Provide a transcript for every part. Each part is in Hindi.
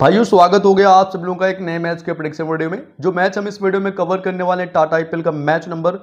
भाइयों स्वागत हो गया आप सब लोगों का एक नए मैच के प्रिडिक्शन वीडियो में जो मैच हम इस वीडियो में कवर करने वाले हैं टाटा आईपीएल का मैच नंबर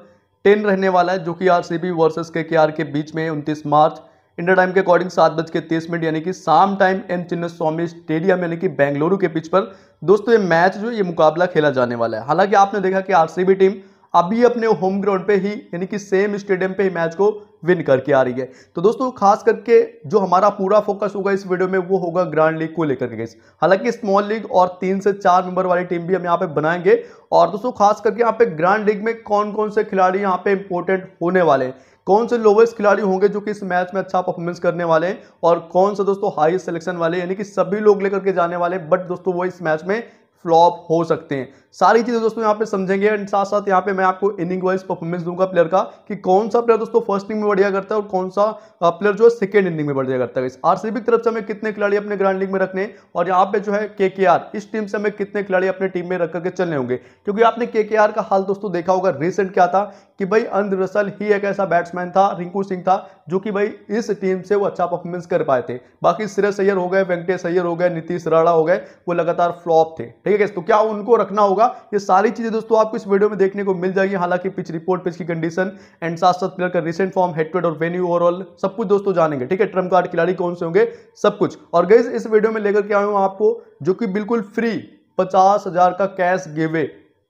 टेन रहने वाला है जो कि आरसीबी वर्सेस के के के बीच में उनतीस मार्च इंडिया टाइम के अकॉर्डिंग सात बज के तीस मिनट यानी कि शाम टाइम एम चिन्ह स्वामी स्टेडियम यानी कि बेंगलुरु के पिच पर दोस्तों ये मैच जो ये मुकाबला खेला जाने वाला है हालांकि आपने देखा कि आर टीम अभी अपने होम ग्राउंड पे ही यानी कि सेम स्टेडियम पे ही मैच को विन करके आ रही है तो दोस्तों खास करके जो हमारा पूरा फोकस होगा इस वीडियो में वो होगा ग्रैंड लीग को लेकर के हालांकि स्मॉल लीग और तीन से चार मेंबर वाली टीम भी हम यहाँ पे बनाएंगे और दोस्तों खास करके यहाँ पे ग्रैंड लीग में कौन कौन से खिलाड़ी यहाँ पे इंपॉर्टेंट होने वाले हैं कौन से लोवेस्ट खिलाड़ी होंगे जो कि इस मैच में अच्छा परफॉर्मेंस करने वाले हैं और कौन से दोस्तों हाईस्ट सिलेक्शन वाले यानी कि सभी लोग लेकर के जाने वाले बट दोस्तों वो इस मैच में फ्लॉप हो सकते हैं सारी चीज़ें दोस्तों यहाँ पे समझेंगे एंड साथ साथ यहाँ पे मैं आपको इनिंग वाइज परफॉर्मेंस दूंगा प्लेयर का कि कौन सा प्लेयर दोस्तों फर्स्ट इनिंग में बढ़िया करता है और कौन सा प्लेयर जो है सेकेंड इनिंग में बढ़िया करता है आरसीबी की तरफ से हमें कितने खिलाड़ी अपने ग्रांड लीग में रखने और यहाँ पे जो है के इस टीम से हमें कितने खिलाड़ी अपने टीम में रख करके चलने होंगे क्योंकि आपने के का हाल दोस्तों देखा होगा रिसेंट क्या था कि भाई अंध रसल ही एक ऐसा बैट्समैन था रिंकू सिंह था जो कि भाई इस टीम से वो अच्छा परफॉर्मेंस कर पाए थे बाकी सिरस सैयर हो गए वेंकटेश सैयर हो गए नीतीश राणा हो गए वो लगातार फ्लॉप थे ठीक है तो क्या उनको रखना होगा होगा ये सारी चीज़ें दोस्तों आपको इस वीडियो में देखने को मिल जाएगी हालांकि पिच रिपोर्ट पिच की कंडीशन एंड साथ साथ प्लेयर का रिसेंट फॉर्म हेडवेड और वेन्यू ओवरऑल सब कुछ दोस्तों जानेंगे ठीक है ट्रम्प कार्ड खिलाड़ी कौन से होंगे सब कुछ और गई इस वीडियो में लेकर के आया हूँ आपको जो कि बिल्कुल फ्री पचास का कैश गिवे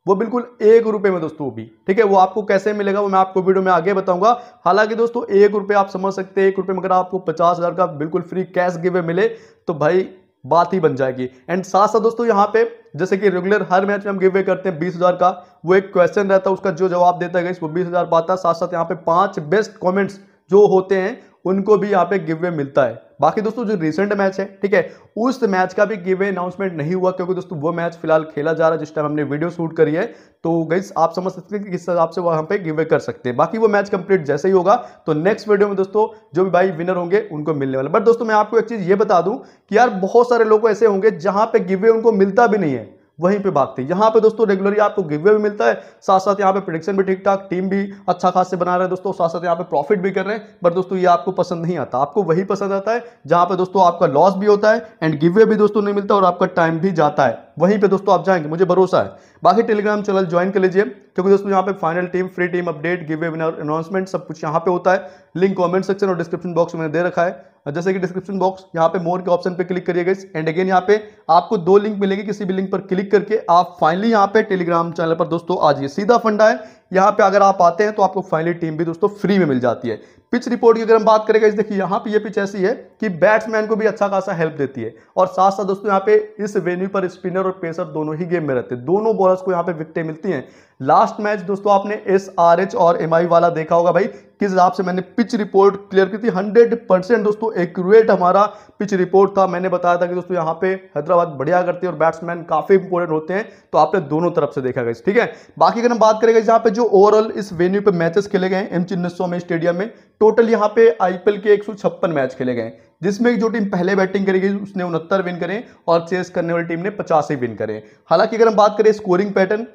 वो बिल्कुल एक रुपए में दोस्तों भी ठीक है वो आपको कैसे मिलेगा वो मैं आपको वीडियो में आगे बताऊंगा हालांकि दोस्तों एक रुपए आप समझ सकते हैं एक रुपए में अगर आपको पचास हज़ार का बिल्कुल फ्री कैश गिवे मिले तो भाई बात ही बन जाएगी एंड साथ साथ दोस्तों यहाँ पे जैसे कि रेगुलर हर मैच में हम गिव करते हैं बीस हज़ार का वो एक क्वेश्चन रहता है उसका जो जवाब देता है वो बीस हज़ार पाता है साथ साथ यहाँ पे पांच बेस्ट कमेंट्स जो होते हैं उनको भी यहाँ पे गिव मिलता है बाकी दोस्तों जो रिसेंट मैच है ठीक है उस मैच का भी गिवे अनाउंसमेंट नहीं हुआ क्योंकि दोस्तों वो मैच फिलहाल खेला जा रहा है जिस टाइम हमने वीडियो शूट करी है तो गई आप समझ सकते हैं कि किस हिसाब से वहां पे गिवे कर सकते हैं बाकी वो मैच कंप्लीट जैसे ही होगा तो नेक्स्ट वीडियो में दोस्तों जो भी भाई विनर होंगे उनको मिलने वाला बट दोस्तों मैं आपको एक चीज़ ये बता दूं कि यार बहुत सारे लोग ऐसे होंगे जहां पर गिवे उनको मिलता भी नहीं है वहीं पे भागते हैं यहाँ पे दोस्तों रेगुलरली आपको गिवे भी मिलता है साथ साथ यहाँ पे प्रोडिक्शन भी ठीक ठाक टीम भी अच्छा खास से बना रहे हैं दोस्तों साथ साथ यहाँ पे प्रॉफिट भी कर रहे हैं पर दोस्तों ये आपको पसंद नहीं आता आपको वही पसंद आता है जहाँ पे दोस्तों आपका लॉस भी होता है एंड गिवे भी दोस्तों नहीं मिलता और आपका टाइम भी जाता है वहीं पे दोस्तों आप जाएंगे मुझे भरोसा है बाकी टेलीग्राम चैनल ज्वाइन कर लीजिए क्योंकि दोस्तों यहाँ पे final team free team update give away winner announcement सब कुछ यहाँ पे होता है लिंक कमेंट सेक्शन और डिस्क्रिप्शन बॉक्स में मैंने दे रखा है जैसे कि डिस्क्रिप्शन बॉक्स यहाँ पे मोर के ऑप्शन पे क्लिक करिए गई एंड अगेन यहाँ पे आपको दो लिंक मिलेंगे किसी भी लिंक पर क्लिक करके आप फाइनली यहाँ पे टेलीग्राम चैनल पर दोस्तों आ जाइए सीधा फंडा है यहाँ पे अगर आप आते हैं तो आपको फाइनली टीम भी दोस्तों फ्री में मिल जाती है पिच रिपोर्ट की अगर हम बात करेंगे देखिए यहाँ पे ये पिच ऐसी है कि बैट्समैन को भी अच्छा खासा हेल्प देती है और साथ साथ दोस्तों यहाँ पे इस वेन्यू पर स्पिनर और पेसर दोनों ही गेम में रहते हैं दोनों बॉलर्स को यहाँ पे विकटें मिलती हैं लास्ट मैच दोस्तों आपने एस आर एच और एम आई वाला देखा होगा भाई किस हिसाब से मैंने पिच रिपोर्ट क्लियर की थी हंड्रेड परसेंट दोस्तों एक्यूरेट हमारा पिच रिपोर्ट था मैंने बताया था कि दोस्तों यहाँ पे हैदराबाद बढ़िया करती है और बैट्समैन काफी इंपोर्टेंट होते हैं तो आपने दोनों तरफ से देखा गया ठीक है बाकी अगर हम बात करेंगे यहाँ पे जो ओवरऑल इस वेन्यू पे मैचेस खेले गए एम स्वामी स्टेडियम में टोटल यहाँ पे आईपीएल के एक मैच खेले गए जिसमें जो टीम पहले बैटिंग करेगी उसने उनहत्तर विन करें और चेस करने वाली टीम ने पचासी विन करें हालांकि अगर हम बात करें स्कोरिंग पैटर्न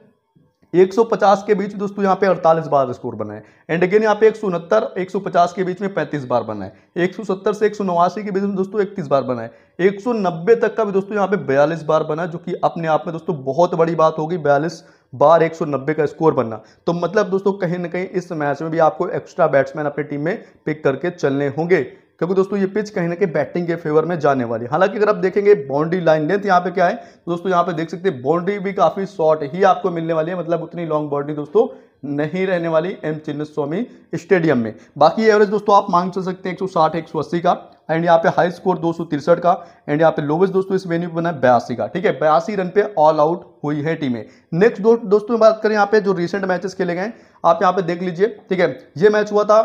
150 के बीच दोस्तों यहाँ पे 48 बार स्कोर बना है एंड अगेन यहाँ पे एक सौ के बीच में 35 बार बना है 170 से एक के बीच में दोस्तों इकतीस बार बना है 190 तक का भी दोस्तों यहाँ पे बयालीस बार बना जो कि अपने आप में दोस्तों बहुत बड़ी बात होगी बयालीस बार 190 का स्कोर बनना तो मतलब दोस्तों कहीं ना कहीं इस मैच में भी आपको एक्स्ट्रा बैट्समैन अपनी टीम में पिक करके चलने होंगे क्योंकि दोस्तों ये पिच कहीं ना कहीं बैटिंग के फेवर में जाने वाली है हालांकि अगर आप देखेंगे बाउंड्री लाइन लेंथ यहाँ पे क्या है तो दोस्तों यहाँ पे देख सकते हैं बाउंड्री भी काफ़ी शॉर्ट ही आपको मिलने वाली है मतलब उतनी लॉन्ग बाउंड्री दोस्तों नहीं रहने वाली एम चिन्न स्वामी स्टेडियम में बाकी एवरेज दोस्तों आप मांग चल सकते हैं 160 अस्सी का एंड यहाँ पे हाई स्कोर दो का एंड यहाँ पे लोवेस्ट दोस्तों इस वेन्यू पे बना है बयासी का ठीक है बयासी रन पे ऑल आउट हुई है टीमें नेक्स्ट दो, दोस्तों बात करें यहाँ पे जो रिसेंट मैचेस खेले गए आप यहाँ पे देख लीजिए ठीक है ये मैच हुआ था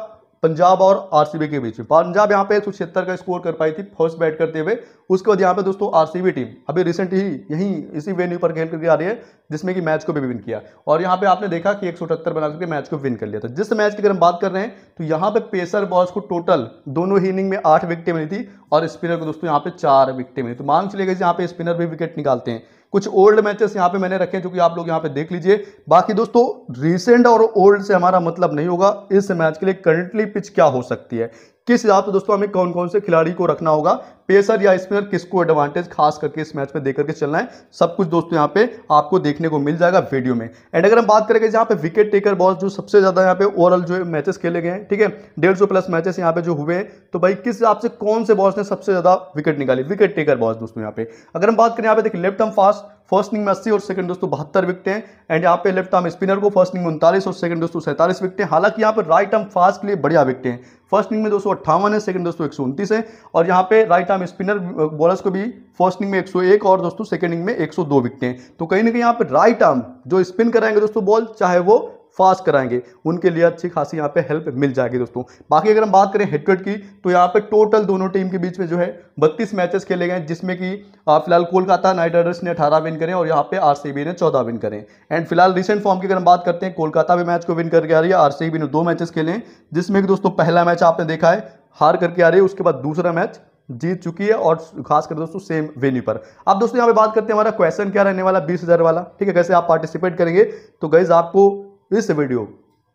पंजाब और आरसीबी के बीच में पंजाब यहाँ पे एक का स्कोर कर पाई थी फर्स्ट बैट करते हुए उसके बाद यहाँ पे दोस्तों आरसीबी टीम अभी रिसेंट ही यहीं इसी वेन्यू पर खेल करके आ रही है जिसमें कि मैच को भी विन किया और यहाँ पे आपने देखा कि एक बना करके मैच को विन कर लिया था जिस मैच की अगर हम बात कर रहे हैं तो यहाँ पे पेसर बॉल्स को टोटल दोनों ही इनिंग में आठ विकटें मिली थी और स्पिनर को दोस्तों यहाँ पे चार विकटें मिली तो मांग चले गए यहाँ पे स्पिनर भी विकेट निकालते हैं कुछ ओल्ड मैचेस यहाँ पे मैंने रखे हैं जो कि आप लोग यहाँ पे देख लीजिए बाकी दोस्तों रिसेंट और ओल्ड से हमारा मतलब नहीं होगा इस मैच के लिए करंटली पिच क्या हो सकती है किस हिसाब से दोस्तों हमें कौन कौन से खिलाड़ी को रखना होगा पेसर या स्पिनर किसको एडवांटेज खास करके इस मैच में देकर के चलना है सब कुछ दोस्तों यहाँ पे आपको देखने को मिल जाएगा वीडियो में एंड अगर हम बात करेंगे जहाँ पे विकेट टेकर बॉल जो सबसे ज्यादा यहाँ पे ओवरऑल जो मैचेस खेले गए हैं ठीक है डेढ़ सौ प्लस मैचेस यहाँ पे जो हुए हैं तो भाई किस हिसाब से कौन से बॉल्स ने सबसे ज्यादा विकेट निकाली विकेट टेकर बॉल्स दोस्तों यहाँ पे अगर हम बात करें यहाँ पे देखिए left arm fast first inning में अस्सी और सेकंड दोस्तों बहत्तर विकटें एंड यहाँ पे लेफ्ट आर्म स्पिनर को फर्स्ट इनिंग में उनतालीस और सेकंड दोस्तों सैंतालीस हैं हालांकि यहाँ पर राइट आर्म फास्ट के लिए बढ़िया विकटें हैं फर्स्ट इनिंग में दोस्तों अट्ठावन है सेकंड दोस्तों एक है और यहाँ पे राइट आर्म स्पिनर बॉलर्स को भी फर्स्ट इनिंग में एक और दोस्तों सेकंड इनिंग में दो विकटें हैं तो कहीं ना कहीं यहाँ पर राइट आर्म जो स्पिन कराएंगे दोस्तों बॉल चाहे वो फास्ट कराएंगे उनके लिए अच्छी खासी यहाँ पे हेल्प मिल जाएगी दोस्तों बाकी अगर हम बात करें हेडवेट की तो यहाँ पे टोटल दोनों टीम के बीच में जो है बत्तीस मैचेस खेले गए जिसमें कि फिलहाल कोलकाता नाइट राइडर्स ने अठारह विन करें और यहाँ पे आरसीबी ने चौदह विन करें एंड फिलहाल रिसेंट फॉर्म की अगर हम बात करते हैं कोलकाता भी मैच को विन करके आ रही है आर ने दो मैचेस खेले हैं जिसमें कि दोस्तों पहला मैच आपने देखा है हार करके आ रही है उसके बाद दूसरा मैच जीत चुकी है और खासकर दोस्तों सेम वेन्यू पर अब दोस्तों यहाँ पे बात करते हैं हमारा क्वेश्चन क्या रहने वाला बीस हज़ार वाला ठीक है कैसे आप पार्टिसिपेट करेंगे तो गैज़ आपको इस वीडियो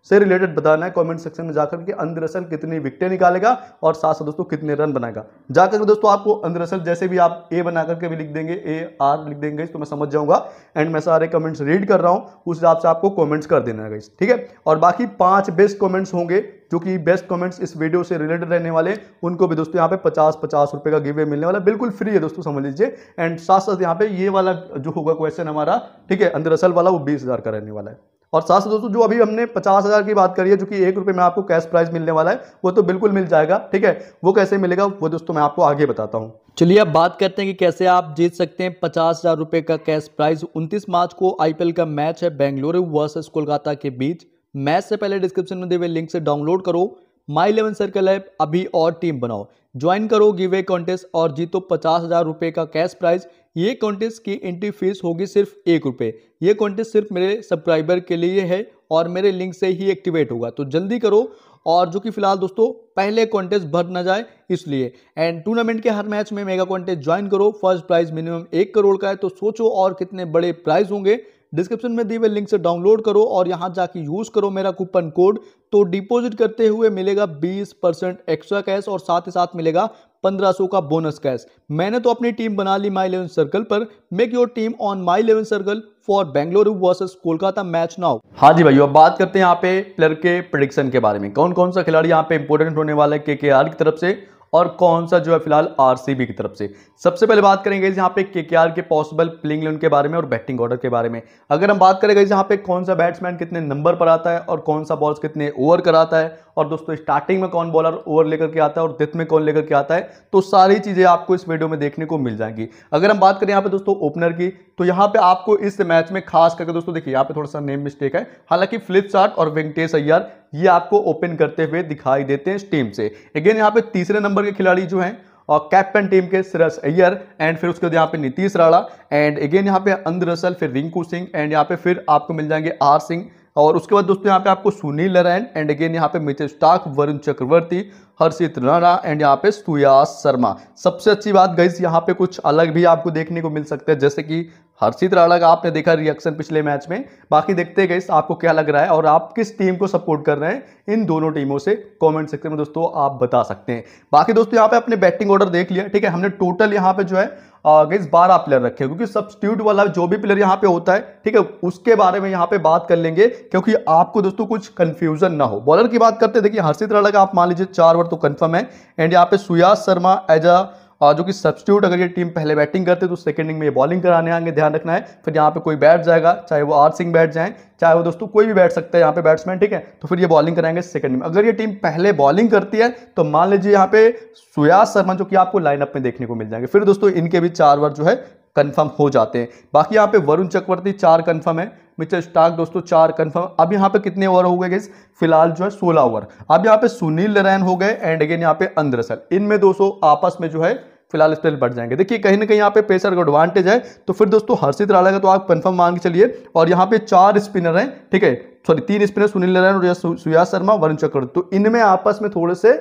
से रिलेटेड बताना है कमेंट सेक्शन में जाकर के अंदर कितनी विकटें निकालेगा और साथ साथ दोस्तों कितने रन बनाएगा जाकर के दोस्तों आपको अंदर जैसे भी आप ए बना करके भी लिख देंगे ए आर लिख देंगे तो मैं समझ जाऊंगा एंड मैं सारे कमेंट्स रीड कर रहा हूं उस हिसाब से आपको कमेंट्स कर देना है ठीक है और बाकी पाँच बेस्ट कॉमेंट्स होंगे जो कि बेस्ट कमेंट्स इस वीडियो से रिलेटेड रहने वाले उनको भी दोस्तों यहाँ पे पचास पचास रुपये का गिवे मिलने वाला बिल्कुल फ्री है दोस्तों समझ लीजिए एंड साथ साथ यहाँ पे ये वाला जो होगा क्वेश्चन हमारा ठीक है अंदर असल वाला वो बीस हज़ार का रहने वाला है और साथ साथ दोस्तों जो अभी हमने पचास हज़ार की बात करी है जो कि एक रुपये में आपको कैश प्राइस मिलने वाला है वो तो बिल्कुल मिल जाएगा ठीक है वो कैसे मिलेगा वो दोस्तों मैं आपको आगे बताता हूँ चलिए अब बात करते हैं कि कैसे आप जीत सकते हैं पचास हज़ार रुपये का कैश प्राइज उनतीस मार्च को आईपीएल का मैच है बेंगलुरु वर्सेस कोलकाता के बीच मैच से पहले डिस्क्रिप्शन में दिए हुए लिंक से डाउनलोड करो माई इलेवन सर्कल ऐप अभी और टीम बनाओ ज्वाइन करो गिव ए कॉन्टेस्ट और जीतो पचास हज़ार रुपये का कैश प्राइज़ ये कॉन्टेस्ट की एंट्री फीस होगी सिर्फ एक रुपये ये कॉन्टेस्ट सिर्फ मेरे सब्सक्राइबर के लिए है और मेरे लिंक से ही एक्टिवेट होगा तो जल्दी करो और जो कि फिलहाल दोस्तों पहले कॉन्टेस्ट भर ना जाए इसलिए एंड टूर्नामेंट के हर मैच में मेगा कॉन्टेस्ट ज्वाइन करो फर्स्ट प्राइज मिनिमम एक करोड़ का है तो सोचो और कितने बड़े प्राइज होंगे डिस्क्रिप्शन में दिए हुए लिंक से डाउनलोड करो और यहाँ जाके यूज़ करो मेरा कूपन कोड तो डिपॉजिट करते हुए मिलेगा 20 परसेंट एक्स्ट्रा कैश और साथ ही साथ मिलेगा 1500 का बोनस कैश मैंने तो अपनी टीम बना ली माई इलेवन सर्कल पर make your team on My Eleven Circle for Bengaluru versus Kolkata match now हाँ जी भाई अब बात करते हैं यहाँ पे प्लेयर के प्रडिक्शन के बारे में कौन कौन सा खिलाड़ी यहाँ पे इंपोर्टेंट होने वाला है के के आर की तरफ से और कौन सा जो है फिलहाल आरसीबी की तरफ से सबसे पहले बात करेंगे यहाँ पे के के पॉसिबल प्लेइंग के बारे में और बैटिंग ऑर्डर के बारे में अगर हम बात करेंगे यहाँ पे कौन सा बैट्समैन कितने नंबर पर आता है और कौन सा बॉल्स कितने ओवर कराता है और दोस्तों स्टार्टिंग में कौन बॉलर ओवर लेकर के आता है और डेथ में कौन लेकर के आता है तो सारी चीज़ें आपको इस वीडियो में देखने को मिल जाएंगी अगर हम बात करें यहाँ पे दोस्तों ओपनर की तो यहाँ पे आपको इस मैच में खास करके दोस्तों देखिए यहाँ पे थोड़ा सा नेम मिस्टेक है हालांकि फ्लिप और वेंकटेश अय्यर ये आपको ओपन करते हुए दिखाई देते हैं इस टीम से अगेन यहाँ पे तीसरे नंबर के खिलाड़ी जो हैं और कैप्टन टीम के सिरस अय्यर एंड फिर उसके बाद यहाँ पे नीतीश राणा एंड अगेन यहाँ पे अंध रसल फिर रिंकू सिंह एंड यहाँ पे फिर आपको मिल जाएंगे आर सिंह और उसके बाद दोस्तों यहाँ पे आपको सुनील नारायण एंड अगेन यहाँ पे मितेश टाक वरुण चक्रवर्ती हर्षित राणा एंड यहाँ पे सुयास शर्मा सबसे अच्छी बात गई यहाँ पे कुछ अलग भी आपको देखने को मिल सकता है जैसे कि हर्षित राणा का आपने देखा रिएक्शन पिछले मैच में बाकी देखते गए आपको क्या लग रहा है और आप किस टीम को सपोर्ट कर रहे हैं इन दोनों टीमों से कॉमेंट सेक्शन में दोस्तों आप बता सकते हैं बाकी दोस्तों यहाँ पे अपने बैटिंग ऑर्डर देख लिया ठीक है हमने टोटल यहाँ पे जो है गई बारह प्लेयर रखे क्योंकि सब्सटीट्यूट वाला जो भी प्लेयर यहाँ पे होता है ठीक है उसके बारे में यहाँ पे बात कर लेंगे क्योंकि आपको दोस्तों कुछ कंफ्यूजन ना हो बॉलर की बात करते देखिए हर्षित रड़ा का आप मान लीजिए चार ओवर तो कन्फर्म है एंड यहाँ पे सुयास शर्मा एज अ जो कि सब्सिट्यूट अगर ये टीम पहले बैटिंग करते तो सेकंड इनिंग में ये बॉलिंग कराने आएंगे ध्यान रखना है फिर यहाँ पे कोई बैठ जाएगा चाहे वो आर सिंह बैठ जाएं चाहे वो दोस्तों कोई भी बैठ सकता है यहाँ पे बैट्समैन ठीक है तो फिर ये बॉलिंग कराएंगे सेकंड में अगर ये टीम पहले बॉलिंग करती है तो मान लीजिए यहाँ पे सुयास शर्मा जो कि आपको लाइनअप में देखने को मिल जाएंगे फिर दोस्तों इनके भी चार ओवर जो है कन्फर्म हो जाते हैं बाकी यहाँ पे वरुण चक्रवर्ती चार कन्फर्म है मिचर स्टार्क दोस्तों चार कन्फर्म अब यहाँ पे कितने ओवर हो गए गेस फिलहाल जो है सोलह ओवर अब यहाँ पे सुनील नारायण हो गए एंड अगेन यहाँ पे अंद्रसल इनमें दोस्तों आपस में जो है फिलहाल इस पर बढ़ जाएंगे देखिए कहीं ना कहीं यहाँ पे पेसर का एडवांटेज है तो फिर दोस्तों हर्षित राणा का तो आप कन्फर्म मान के चलिए और यहाँ पे चार स्पिनर हैं ठीक है सॉरी तीन स्पिनर सुनील नारायण और सुया शर्मा वरुण चक्र तो इनमें आपस में थोड़े से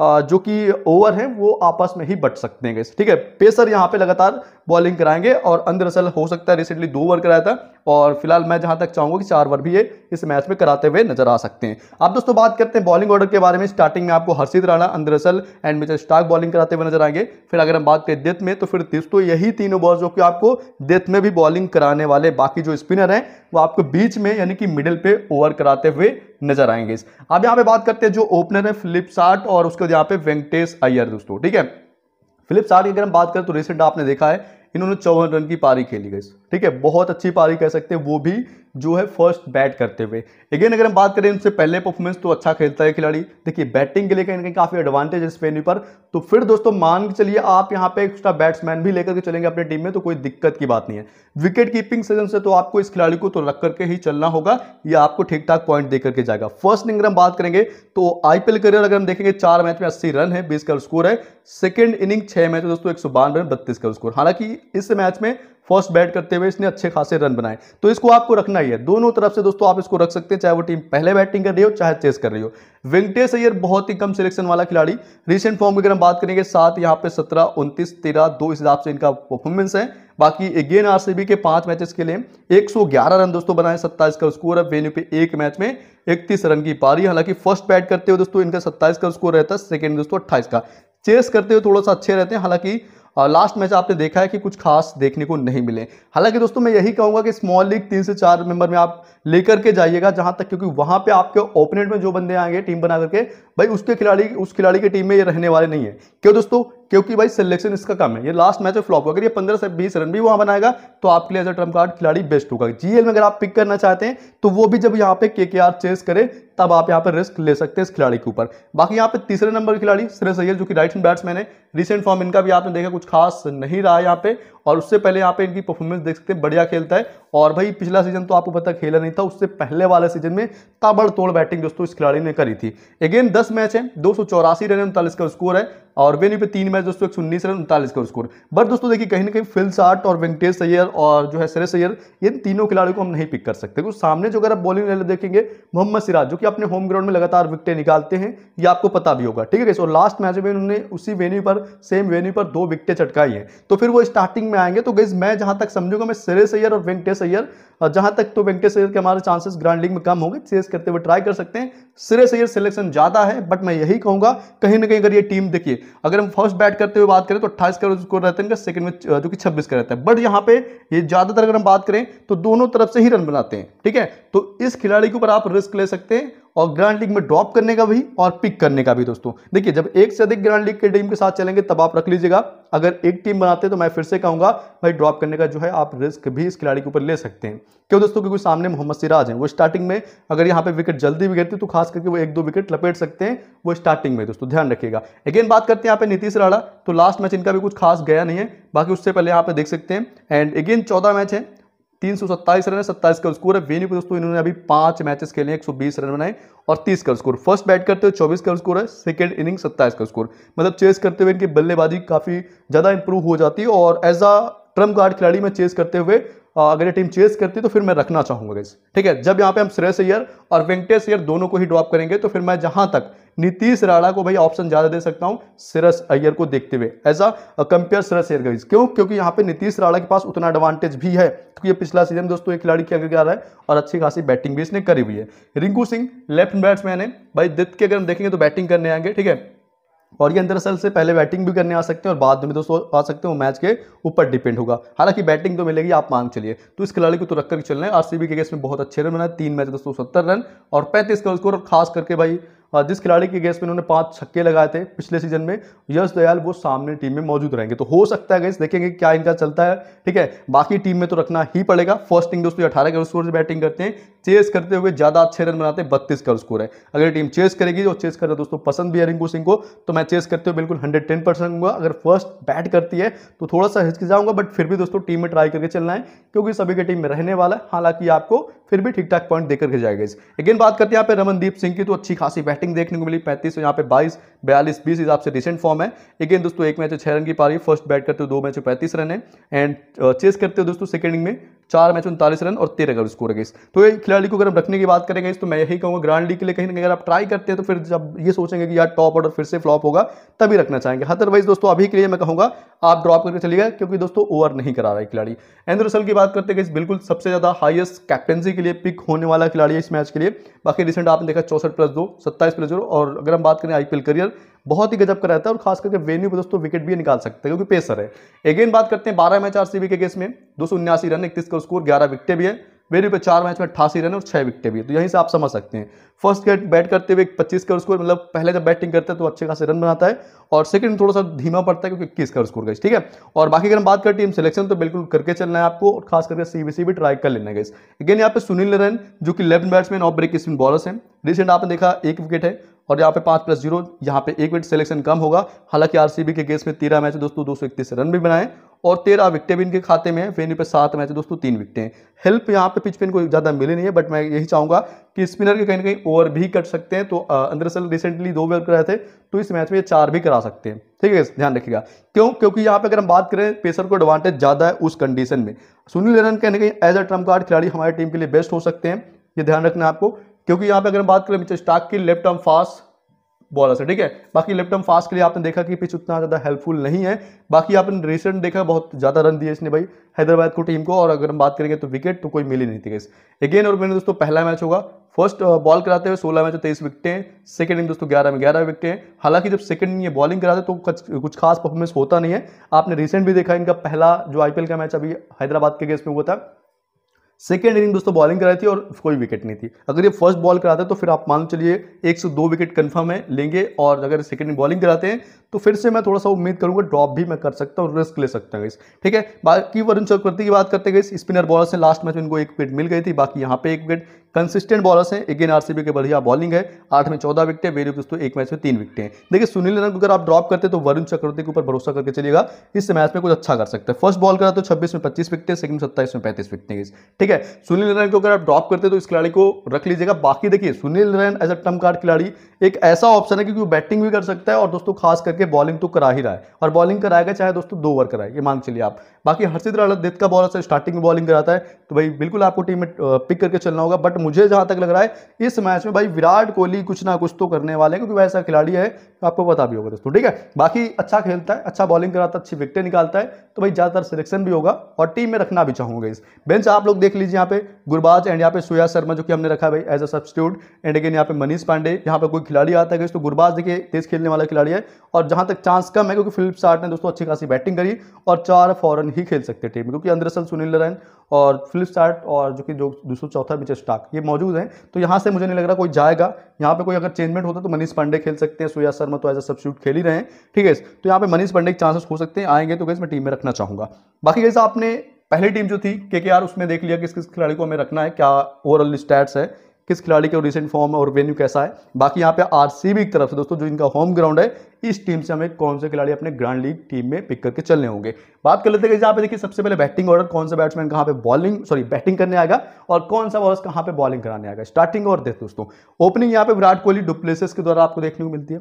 जो कि ओवर हैं वो आपस में ही बट सकते हैं ठीक है पेसर यहाँ पे लगातार बॉलिंग कराएंगे और अंदर असल हो सकता है रिसेंटली दो ओवर कराया था और फिलहाल मैं जहां तक चाहूंगा कि चार ओवर भी ये इस मैच में कराते हुए नजर आ सकते हैं अब दोस्तों बात करते हैं बॉलिंग ऑर्डर के बारे में स्टार्टिंग में आपको हर्षित राणा अंदर असल एंड मिचर स्टार्क बॉलिंग कराते हुए नजर आएंगे फिर अगर हम बात करें डेथ में तो फिर दोस्तों यही तीन ओवर जो कि आपको डेथ में भी बॉलिंग कराने वाले बाकी जो स्पिनर हैं वो आपको बीच में यानी कि मिडिल पे ओवर कराते हुए नजर आएंगे अब यहाँ पे बात करते हैं जो ओपनर है फ्लिपसार्ट और उसके बाद यहाँ पे वेंकटेश अय्यर दोस्तों ठीक है फ्लिपसार्ट की अगर हम बात करें तो रिसेंट आपने देखा है इन्होंने चौवन रन की पारी खेली गई ठीक है बहुत अच्छी पारी कह सकते हैं वो भी जो है फर्स्ट बैट करते हुए अगेन अगर हम बात करें इनसे पहले परफॉर्मेंस तो अच्छा खेलता है खिलाड़ी देखिए बैटिंग के लिए कहीं ना कहीं काफ़ी एडवांटेज है स्पेन पर तो फिर दोस्तों मान के चलिए आप यहाँ पे एक्स्ट्रा बैट्समैन भी लेकर के चलेंगे अपने टीम में तो कोई दिक्कत की बात नहीं है विकेट कीपिंग सीजन से तो आपको इस खिलाड़ी को तो रख करके ही चलना होगा या आपको ठीक ठाक पॉइंट दे करके जाएगा फर्स्ट इनिंग हम बात करेंगे तो आईपीएल करियर अगर हम देखेंगे चार मैच में अस्सी रन है बीस का स्कोर है सेकेंड इनिंग छह मैच में दोस्तों एक रन बत्तीस का स्कोर हालांकि इस मैच में फर्स्ट बैट करते हुए इसने अच्छे खासे रन बनाए तो इसको आपको रखना ही है दोनों तरफ से दोस्तों आप इसको रख सकते हैं चाहे वो टीम पहले बैटिंग कर रही हो चाहे चेस कर रही हो वेंकटेश अयर बहुत ही कम सिलेक्शन वाला खिलाड़ी रिसेंट फॉर्म की अगर हम बात करेंगे सात यहाँ पे सत्रह उनतीस तेरह दो इस हिसाब से इनका परफॉर्मेंस है बाकी अगेन आर के पांच मैचेस के लिए 111 रन दोस्तों बनाए सत्ताईस का स्कोर है वेन्यू पे एक मैच में 31 रन की पारी हालांकि फर्स्ट बैट करते हुए दोस्तों इनका 27 का स्कोर रहता है सेकेंड दोस्तों 28 का चेस करते हुए थोड़ा सा अच्छे रहते हैं हालांकि लास्ट मैच आपने देखा है कि कुछ खास देखने को नहीं मिले हालांकि दोस्तों मैं यही कहूंगा कि स्मॉल लीग तीन से चार मेंबर में आप लेकर के जाइएगा जहां तक क्योंकि वहां पर आपके ओपोनेंट में जो बंदे आएंगे टीम बना करके भाई उसके खिलाड़ी उस खिलाड़ी की टीम में ये रहने वाले नहीं है क्यों दोस्तों क्योंकि भाई सिलेक्शन इसका काम है ये लास्ट मैच में फ्लॉप होगा अगर ये पंद्रह से बीस रन भी वहां बनाएगा तो आपके लिए एज अ ट्रम कार्ड खिलाड़ी बेस्ट होगा जीएल में अगर आप पिक करना चाहते हैं तो वो भी जब यहाँ पे के के आर चेस करे तब आप यहाँ पे रिस्क ले सकते हैं इस खिलाड़ी के ऊपर बाकी यहाँ पे तीसरे नंबर खिलाड़ी श्रेयस अय्यर जो कि राइट हैंड बैट्समैन है रिसेंट फॉर्म इनका भी आपने देखा कुछ खास नहीं रहा यहाँ पे और उससे पहले यहाँ पे इनकी परफॉर्मेंस देख सकते हैं बढ़िया खेलता है और भाई पिछला सीजन तो आपको पता खेला नहीं था उससे पहले वाले सीजन में ताबड़तोड़ बैटिंग दोस्तों इस खिलाड़ी ने करी थी अगेन दस मैच है दो रन उनतालीस का स्कोर है और वे पे तीन मैच दोस्तों एक सौ उन्नीस रन उनतालीस का स्कोर बट दोस्तों देखिए कहीं ना कहीं फिल साट और वेंकटेश सैयर और जो है सरेश सैयर इन तीनों खिलाड़ियों को हम नहीं पिक कर सकते क्योंकि सामने जो अगर आप बॉलिंग देखेंगे मोहम्मद सिराज जो कि अपने होम ग्राउंड में लगातार विकटें निकालते हैं ये आपको पता भी होगा ठीक है और लास्ट मैच में उन्होंने उसी वेन्यू पर सेम वेन्यू पर दो विकटें चटकाई हैं तो फिर वो स्टार्टिंग में आएंगे तो गैस मैं जहाँ तक समझूंगा मैं सरेश अय्यर और वेंकटेश सैयर जहाँ तक तो वेंकटेश सैयर के हमारे चांसेस ग्रांडिंग में कम होंगे चेस करते हुए ट्राई कर सकते हैं सिरे से ये सिलेक्शन ज़्यादा है बट मैं यही कहूंगा कहीं ना कहीं अगर ये टीम देखिए अगर हम फर्स्ट बैट करते हुए बात करें तो अट्ठाईस का स्कोर रहते हैं इनका सेकंड में जो कि छब्बीस का रहता है बट यहाँ पे ये ज़्यादातर अगर हम बात करें तो दोनों तरफ से ही रन बनाते हैं ठीक है तो इस खिलाड़ी के ऊपर आप रिस्क ले सकते हैं और ग्रांड लीग में ड्रॉप करने का भी और पिक करने का भी दोस्तों देखिए जब एक से अधिक ग्रांड लीग के टीम के साथ चलेंगे तब आप रख लीजिएगा अगर एक टीम बनाते हैं तो मैं फिर से कहूंगा भाई ड्रॉप करने का जो है आप रिस्क भी इस खिलाड़ी के ऊपर ले सकते हैं क्यों दोस्तों क्योंकि सामने मोहम्मद सिराज हैं वो स्टार्टिंग में अगर यहाँ पे विकेट जल्दी भी तो खास करके वो एक दो विकेट लपेट सकते हैं वो स्टार्टिंग में दोस्तों ध्यान रखिएगा अगेन बात करते हैं यहाँ पे नीतीश राणा तो लास्ट मैच इनका भी कुछ खास गया नहीं है बाकी उससे पहले यहाँ पे देख सकते हैं एंड अगेन चौदह मैच है तीन सौ सत्ताईस रन है सत्ताईस का स्कोर है वेन्यू को दोस्तों इन्होंने अभी पांच मैचेस खेले एक सौ बीस रन बनाए और तीस का स्कोर फर्स्ट बैट करते हुए चौबीस का स्कोर है सेकेंड इनिंग सत्ताईस का स्कोर मतलब चेस करते हुए इनकी बल्लेबाजी काफी ज्यादा इंप्रूव हो जाती है और एज अ ट्रम्प गार्ड खिलाड़ी में चेस करते हुए अगर ये टीम चेस करती तो फिर मैं रखना चाहूंगा गैस ठीक है जब यहाँ पे हम श्रेयस अय्यर और वेंकटेश अय्यर दोनों को ही ड्रॉप करेंगे तो फिर मैं जहां तक नीतीश राणा को भाई ऑप्शन ज्यादा दे सकता हूँ सिरस अय्यर को देखते हुए as a compare Shreyas Iyer guys क्यों क्योंकि यहाँ पे नीतीश राणा के पास उतना एडवांटेज भी है क्योंकि ये पिछला सीजन दोस्तों एक खिलाड़ी की अगर आ रहा है और अच्छी खासी बैटिंग भी इसने करी हुई है रिंकू सिंह लेफ्ट बैट्समैन है भाई दित्य के अगर हम देखेंगे तो बैटिंग करने आएंगे ठीक है और ये दरअसल से पहले बैटिंग भी करने आ सकते हैं और बाद में दोस्तों आ सकते हैं वो मैच के ऊपर डिपेंड होगा हालांकि बैटिंग तो मिलेगी आप मान चलिए तो इस खिलाड़ी को तो रखकर चलना है बी के गेस में बहुत अच्छे रन बनाए तीन मैच दोस्तों सत्तर रन और पैंतीस का स्कोर खास करके भाई जिस खिलाड़ी के गेस में उन्होंने पांच छक्के लगाए थे पिछले सीजन में यश दयाल वो सामने टीम में मौजूद रहेंगे तो हो सकता है गेस देखेंगे क्या इनका चलता है ठीक है बाकी टीम में तो रखना ही पड़ेगा फर्स्ट इनिंग दोस्तों अठारह के स्कोर से बैटिंग करते हैं चेस करते हुए ज़्यादा अच्छे रन बनाते हैं बत्तीस का स्कोर है अगर टीम चेस करेगी और चेस करना दोस्तों पसंद भी है रिंकू सिंह को तो मैं चेस करते हुए बिल्कुल हंड्रेड टेन परसेंट हूँ अगर फर्स्ट बैट करती है तो थोड़ा सा हिचकिचाऊंगा बट फिर भी दोस्तों टीम में ट्राई करके चलना है क्योंकि सभी के टीम में रहने वाला है हालांकि आपको फिर भी ठीक ठाक पॉइंट देकर के जाएगा अगेन बात करते हैं यहाँ पे रमनदीप सिंह की तो अच्छी खासी बैटिंग देखने को मिली पैंतीस तो यहाँ पे बाईस बयालीस बीस हिसाब से रिसेंट फॉर्म है अगेन दोस्तों एक मैच छह रन की पारी फर्स्ट बैट करते हुए दो मैच पैंतीस रन है एंड चेस करते हुए दोस्तों सेकेंडिंग में चार मैच उनतालीस रन और तेरह का स्कोर है तो ये खिलाड़ी ग्रैंड लीग को अगर हम रखने की बात करेंगे तो मैं यही कहूँगा ग्रैंड लीग के लिए कहीं ना कहीं अगर आप ट्राई करते हैं तो फिर जब ये सोचेंगे कि यार टॉप ऑर्डर फिर से फ्लॉप होगा तभी रखना चाहेंगे अदरवाइज दोस्तों अभी के लिए मैं कहूँगा आप ड्रॉप करके चलिएगा क्योंकि दोस्तों ओवर नहीं करा रहा है खिलाड़ी एंद्र रसल की बात करते हैं बिल्कुल सबसे ज़्यादा हाइस्ट कैप्टनसी के लिए पिक होने वाला खिलाड़ी है इस मैच के लिए बाकी रिसेंट आपने देखा चौसठ प्लस दो सत्ताईस प्लस जीरो और अगर हम बात करें आईपीएल करियर बहुत ही गजब का रहता है और खास करके वेन्यू पर दोस्तों विकेट भी निकाल सकते हैं क्योंकि पेसर है अगेन बात करते हैं बारह मैच आरसीबी के केस में दो रन इकतीस का स्कोर ग्यारह विकटें भी है मेरे पे चार मैच में अट्ठासी रन और छह विकटें भी तो यहीं से आप समझ सकते हैं फर्स्ट गेट बैट करते हुए पच्चीस का स्कोर मतलब पहले जब बैटिंग करते हैं तो अच्छे खासे रन बनाता है और सेकंड थोड़ा सा धीमा पड़ता है क्योंकि इक्कीस का स्कोर गई ठीक है और बाकी अगर हम बात करें टीम सिलेक्शन तो बिल्कुल करके चलना है आपको और खास करके सीबीसी भी ट्राई कर लेना है अगेन यहाँ पे सुनील नरन जो कि लेफ्ट बैट्समैन और ब्रेक स्पिन बॉलर है रिसेंट आपने देखा एक विकेट है और यहाँ पे पाँच प्लस जीरो यहाँ पे एक विकेट सिलेक्शन कम होगा हालांकि आरसीबी के गेस में तेरह मैच दोस्तों दो रन भी बनाए और तेरह विकटें भी इनके खाते में है फिर इन पर सात मैच है दोस्तों तीन विकटें हैं हेल्प यहाँ पे पिच पे इनको ज़्यादा मिली नहीं है बट मैं यही चाहूँगा कि स्पिनर के कहीं ना कहीं ओवर भी कर सकते हैं तो अंदरसल रिसेंटली दो ओवर कराए थे तो इस मैच में ये चार भी करा सकते हैं ठीक है ध्यान रखिएगा क्यों क्योंकि यहाँ पे अगर हम बात करें पेसर को एडवांटेज ज़्यादा है उस कंडीशन में सुनील रन कहीं ना कहीं एज अ ट्रम्प कार्ड खिलाड़ी हमारी टीम के लिए बेस्ट हो सकते हैं ये ध्यान रखना आपको क्योंकि यहाँ पे अगर हम बात करें मिचर स्टाक की लेफ्ट आर्म फास्ट बॉलर से ठीक है बाकी लेफ्ट आर्म फास्ट के लिए आपने देखा कि पिच उतना ज़्यादा हेल्पफुल नहीं है बाकी आपने रिसेंट देखा बहुत ज़्यादा रन दिए इसने भाई हैदराबाद को टीम को और अगर हम बात करेंगे तो विकेट तो कोई मिली नहीं थी गैस अगेन और मैंने दोस्तों पहला मैच होगा फर्स्ट बॉल uh, कराते हुए सोलह मैच तेईस विकटें हैं सेकंड इनिंग दोस्तों ग्यारह में ग्यारह विकटें हैं हालांकि जब सेकंड इनिंग बॉलिंग कराते तो कुछ खास परफॉर्मेंस होता नहीं है आपने रिसेंट भी देखा इनका पहला जो आईपीएल का मैच अभी हैदराबाद के गेस्ट में हुआ था सेकेंड इनिंग दोस्तों बॉलिंग कराई थी और कोई विकेट नहीं थी अगर ये फर्स्ट बॉल कराते है तो फिर आप मान चलिए एक से दो विकेट कन्फर्म है लेंगे और अगर सेकेंड बॉलिंग कराते हैं तो फिर से मैं थोड़ा सा उम्मीद करूंगा ड्रॉप भी मैं कर सकता हूँ रिस्क ले सकता हूँ इस ठीक है बाकी वरुण चक्रवर्ती की बात करते गए स्पिनर बॉलर्स हैं लास्ट मैच में इनको एक विकेट मिल गई थी बाकी यहाँ पे एक विकेट कंसिस्टेंट बॉलर्स हैं एगेन आरसीबी के बढ़िया बॉलिंग है आठ में चौदह विकटें वेरी दोस्तों एक मैच में तीन विकटें हैं देखिए सुनील रन अगर आप ड्रॉप करते तो वरुण चक्रवर्ती के ऊपर भरोसा करके चलेगा इस मैच में कुछ अच्छा कर सकते हैं फर्स्ट बॉल करा तो छब्बीस में पच्चीस विकटें सेकंड सत्ताईस में पैंतीस विकटें ठीक है सुनील रन को अगर आप ड्रॉप करते तो इस खिलाड़ी को रख लीजिएगा बाकी देखिए सुनील रन एज अ टम कार्ड खिलाड़ी एक ऐसा ऑप्शन है क्योंकि बैटिंग भी कर सकता है और दोस्तों खास करके करके बॉलिंग तो करा ही रहा है और बॉलिंग कराएगा चाहे दोस्तों दो ओवर कराए ये मान चलिए आप बाकी हर्षित रड़दित का बॉलर से स्टार्टिंग में बॉलिंग कराता है तो भाई बिल्कुल आपको टीम में पिक करके चलना होगा बट मुझे जहाँ तक लग रहा है इस मैच में भाई विराट कोहली कुछ ना कुछ तो करने वाले हैं क्योंकि ऐसा खिलाड़ी है तो आपको पता भी होगा दोस्तों ठीक है बाकी अच्छा खेलता है अच्छा बॉलिंग कराता है अच्छी विकटें निकालता है तो भाई ज़्यादातर सिलेक्शन भी होगा और टीम में रखना भी चाहूँगा इस बेंच आप लोग देख लीजिए यहाँ पे गुरबाज एंड यहाँ पे सुया शर्मा जो कि हमने रखा भाई as a substitute and again यहाँ पे मनीष पांडे यहाँ पे कोई खिलाड़ी आता है तो गुरबाज देखिए तेज खेलने वाला खिलाड़ी है और जहां तक चांस कम है क्योंकि फिलिप स्टार्ट ने दोस्तों अच्छी खासी बैटिंग करी और चार फॉरन ही खेल सकते टीम क्योंकि अंदरसल सुनील नारायण और फिलिप स्टार्ट और जो कि जो दूसरा चौथा बिचे स्टाक ये मौजूद हैं तो यहाँ से मुझे नहीं लग रहा कोई जाएगा यहाँ पे कोई अगर चेंजमेंट होता तो मनीष पांडे खेल सकते हैं सुया शर्मा तो एज अ शूट खेल ही रहे हैं ठीक है तो यहाँ पे मनीष पांडे के चांसेस हो सकते हैं आएंगे तो कैसे मैं टीम में रखना चाहूँगा बाकी कैसे आपने पहली टीम जो थी के के आर उसमें देख लिया किस किस खिलाड़ी को हमें रखना है क्या ओवरऑल स्टैट्स है किस खिलाड़ी का रिसेंट फॉर्म और वेन्यू कैसा है बाकी यहाँ पे आरसीबी की तरफ से दोस्तों जो इनका होम ग्राउंड है इस टीम से हमें कौन से खिलाड़ी अपने ग्रांड लीग टीम में पिक करके चलने होंगे बात कर लेते हैं यहाँ पे देखिए सबसे पहले बैटिंग ऑर्डर कौन सा बैट्समैन कहाँ पे बॉलिंग सॉरी बैटिंग करने आएगा और कौन सा बॉलर कहाँ पे बॉलिंग कराने आएगा स्टार्टिंग और देखते दोस्तों ओपनिंग यहाँ पे विराट कोहली डुप्लेसेस के द्वारा आपको देखने को मिलती है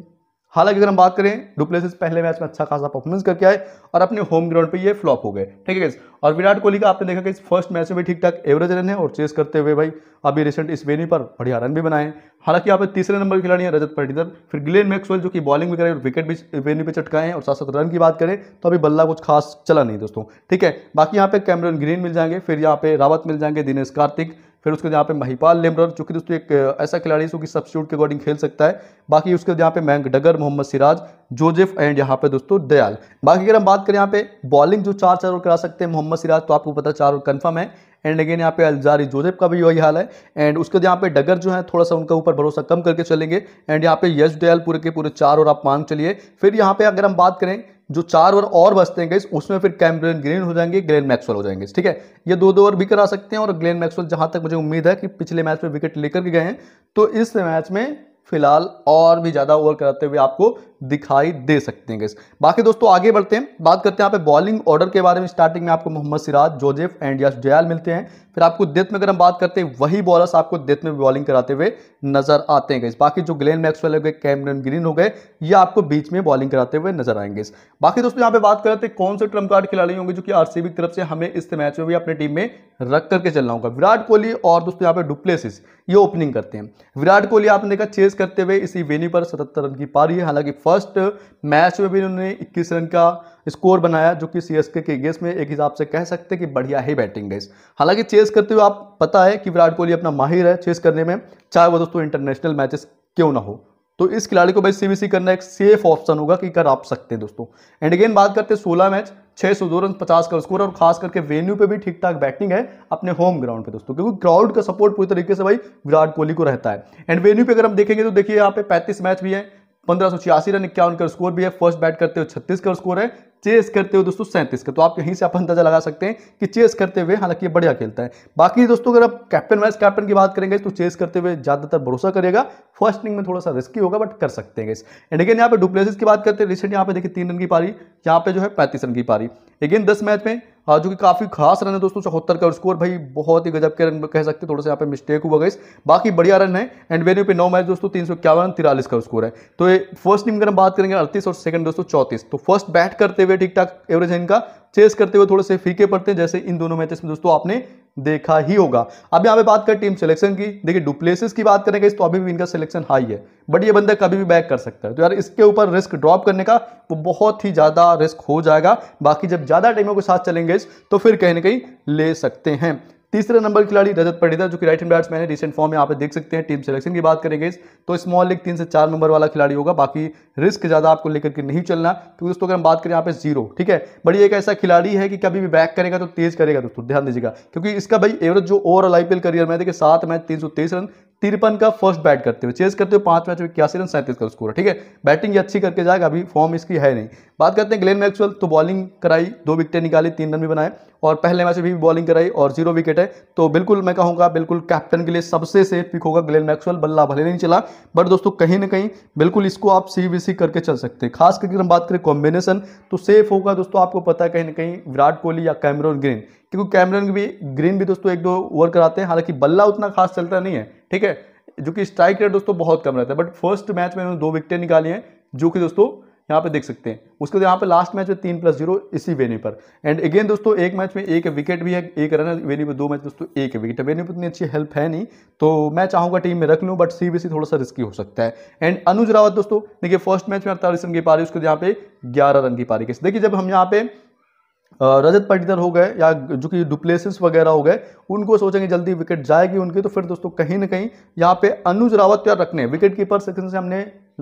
हालांकि अगर हम बात करें डुप्लेसिस पहले मैच में अच्छा खासा परफॉर्मेंस करके आए और अपने होम ग्राउंड पे ये फ्लॉप हो गए ठीक है और विराट कोहली का आपने देखा कि इस फर्स्ट मैच में भी ठीक ठाक एवरेज रन है और चेस करते हुए भाई अभी रिसेंट इस वेनी पर बढ़िया रन भी बनाए हैं हालांकि यहाँ पे तीसरे नंबर के खिलाड़ी हैं रजत पटीधर फिर ग्लेन मैक्सवेल जो कि बॉलिंग भी करें और विकेट भी वेनी पर चटकाए और साथ साथ रन की बात करें तो अभी बल्ला कुछ खास चला नहीं दोस्तों ठीक है बाकी यहाँ पे कैमरन ग्रीन मिल जाएंगे फिर यहाँ पे रावत मिल जाएंगे दिनेश कार्तिक फिर उसके यहाँ पे महिपाल लेमरर चूंकि दोस्तों एक ऐसा खिलाड़ी है जो कि सब्सिट्यूट के अकॉर्डिंग खेल सकता है बाकी उसके यहाँ पे मैंग डगर मोहम्मद सिराज जोजेफ एंड यहाँ पे दोस्तों दयाल बाकी अगर हम बात करें यहाँ पे बॉलिंग जो चार चार ओवर करा सकते हैं मोहम्मद सिराज तो आपको पता चार ओवर कन्फर्म है एंड अगेन यहाँ पे अलजारी जोजेफ का भी वही हाल है एंड उसके यहाँ पे डगर जो है थोड़ा सा उनका ऊपर भरोसा कम करके चलेंगे एंड यहाँ पे यश दयाल पूरे के पूरे चार और आप मांग चलिए फिर यहाँ पे अगर हम बात करें जो चार ओवर और बचते हैं गाइस उसमें फिर कैमरन ग्रीन हो जाएंगे ग्लेन मैक्सवेल हो जाएंगे ठीक है ये दो दो ओवर भी करा सकते हैं और ग्लेन मैक्सवेल जहां तक मुझे उम्मीद है कि पिछले मैच में विकेट लेकर के गए हैं तो इस मैच में फिलहाल और भी ज़्यादा ओवर कराते हुए आपको दिखाई दे सकते हैं बाकी दोस्तों आगे बढ़ते हैं बात करते हैं यहाँ पे बॉलिंग ऑर्डर के बारे में स्टार्टिंग में आपको मोहम्मद सिराज जोजेफ एंड यश जयाल मिलते हैं फिर आपको देत में अगर हम बात करते हैं वही बॉलर्स आपको देत में बॉलिंग कराते हुए नजर आते हैं बाकी जो ग्लेन मैक्सवेल हो गए कैमरन ग्रीन हो गए ये आपको बीच में बॉलिंग कराते हुए नजर आएंगे बाकी दोस्तों यहाँ पे बात करते हैं कौन से ट्रम्प कार्ड खिलाड़ी होंगे जो कि आर की तरफ से हमें इस मैच में भी अपनी टीम में रख करके चलना होगा विराट कोहली और दोस्तों यहाँ पे डुप्लेसिस ये ओपनिंग करते हैं विराट कोहली आपने देखा चेस करते हुए इसी वेन्यू पर 77 रन की पारी है हालांकि फर्स्ट मैच में भी उन्होंने 21 रन का स्कोर बनाया जो कि सीएसके के अगेंस्ट में एक हिसाब से कह सकते हैं कि बढ़िया ही बैटिंग गेस हालांकि चेस करते हुए आप पता है कि विराट कोहली अपना माहिर है चेस करने में चाहे वो दोस्तों इंटरनेशनल मैचेस क्यों ना हो तो इस खिलाड़ी को भाई सीबीसी करना एक सेफ ऑप्शन होगा कि कर आप सकते हैं दोस्तों एंड अगेन बात करते हैं सोलह मैच छः सौ दो रन पचास का स्कोर और खास करके वेन्यू पे भी ठीक ठाक बैटिंग है अपने होम ग्राउंड पे दोस्तों क्योंकि क्राउड का सपोर्ट पूरी तरीके से भाई विराट कोहली को रहता है एंड वेन्यू पे अगर हम देखेंगे तो देखिए यहाँ पे पैंतीस मैच भी है पंद्रह सौ छियासी रन इक्यावन का स्कोर भी है फर्स्ट बैट करते हुए छत्तीस का स्कोर है चेस करते हुए दोस्तों सैंतीस का तो आप यहीं से आप अंदाजा लगा सकते हैं कि चेस करते हुए हालांकि ये बढ़िया खेलता है बाकी दोस्तों अगर आप कैप्टन वाइस कैप्टन की बात करेंगे तो चेस करते हुए ज़्यादातर भरोसा करेगा फर्स्ट इनिंग में थोड़ा सा रिस्की होगा बट कर सकते हैं इस एंड अगेन यहाँ पे डुप्लेसिस की बात करते हैं रिसेंट यहाँ पे देखिए तीन रन की पारी यहाँ पे जो है पैंतीस रन की पारी अगेन दस मैच में हाँ, जो कि काफ़ी खास रन है दोस्तों चौहत्तर का स्कोर भाई बहुत ही गजब के रन कह सकते हैं थोड़ा सा यहाँ पे मिस्टेक हुआ गई बाकी बढ़िया रन है एंड वेन्यू पे नौ मैच दोस्तों तीन सौ इक्यावन तिरालीस का स्कोर है तो ये फर्स्ट टीम अगर हम बात करेंगे अड़तीस और सेकंड दोस्तों चौतीस तो फर्स्ट बैट करते हुए ठीक ठाक एवरेज है इनका चेस करते हुए थोड़े से फीके पड़ते हैं जैसे इन दोनों मैचेस में दोस्तों आपने देखा ही होगा अब यहाँ पे बात करें टीम सिलेक्शन की देखिए डुप्लेसिस की बात करेंगे तो अभी भी इनका सिलेक्शन हाई है बट ये बंदा कभी भी बैक कर सकता है तो यार इसके ऊपर रिस्क ड्रॉप करने का वो बहुत ही ज़्यादा रिस्क हो जाएगा बाकी जब ज़्यादा टीमों के साथ चलेंगे तो फिर कहीं ना कहीं ले सकते हैं तीसरे नंबर खिलाड़ी रजत पटेदा जो कि राइट हैंड बैट्समैन है रिसेंट फॉर्म में आप देख सकते हैं टीम सिलेक्शन की बात करेंगे तो स्मॉल लीग तीन से चार नंबर वाला खिलाड़ी होगा बाकी रिस्क ज़्यादा आपको लेकर के नहीं चलना क्योंकि तो दोस्तों अगर हम बात करें यहाँ पे जीरो ठीक है बड़ी एक ऐसा खिलाड़ी है कि कभी भी बैक करेगा तो तेज करेगा दोस्तों ध्यान दीजिएगा क्योंकि इसका भाई एवरेज जो ओवरऑल आईपीएल करियर में देखिए सात मैच तीन रन तिरपन का फर्स्ट बैट करते हुए चेज करते हुए पांच मैच में इक्यासी रन सैंतीस का स्कोर है ठीक है बैटिंग ये अच्छी करके जाएगा अभी फॉर्म इसकी है नहीं बात करते हैं ग्लेन मैक्सवेल तो बॉलिंग कराई दो विकेटें निकाली तीन रन भी बनाए और पहले मैच में भी बॉलिंग कराई और जीरो विकेट है तो बिल्कुल मैं कहूँगा बिल्कुल कैप्टन के लिए सबसे सेफ पिक होगा ग्लेन मैक्सवेल बल्ला भले नहीं चला बट दोस्तों कहीं ना कहीं बिल्कुल इसको आप सी सी करके चल सकते हैं खास करके हम बात करें कॉम्बिनेशन तो सेफ होगा दोस्तों आपको पता है कहीं ना कहीं विराट कोहली या कैमरोन ग्रीन क्योंकि कैमरन भी ग्रीन भी दोस्तों एक दो ओवर कराते हैं हालांकि बल्ला उतना खास चलता नहीं है ठीक है जो कि स्ट्राइक रेट दोस्तों बहुत कम रहता है बट फर्स्ट मैच में उन्होंने दो विकेटें निकाली हैं जो कि दोस्तों यहाँ पे देख सकते हैं उसके बाद यहाँ पे लास्ट मैच में तीन प्लस जीरो इसी वेन्यू पर एंड अगेन दोस्तों एक मैच में एक विकेट भी है एक रन है वेन्यू पर दो मैच दोस्तों एक विकेट है वेन्यू पर इतनी अच्छी हेल्प है नहीं तो मैं चाहूँगा टीम में रख लूँ बट सी थोड़ा सा रिस्की हो सकता है एंड अनुज रावत दोस्तों देखिए फर्स्ट मैच में अड़तालीस रन की पारी उसके यहाँ पे ग्यारह रन की पारी कैसे देखिए जब हम यहाँ पे रजत पाटीदार हो गए या जो कि डुप्लेसिस वगैरह हो गए उनको सोचेंगे जल्दी विकेट जाएगी उनकी तो फिर दोस्तों कहीं ना कहीं यहाँ पे अनुज रावत यार रखने विकेट कीपर सेक्शन से हमने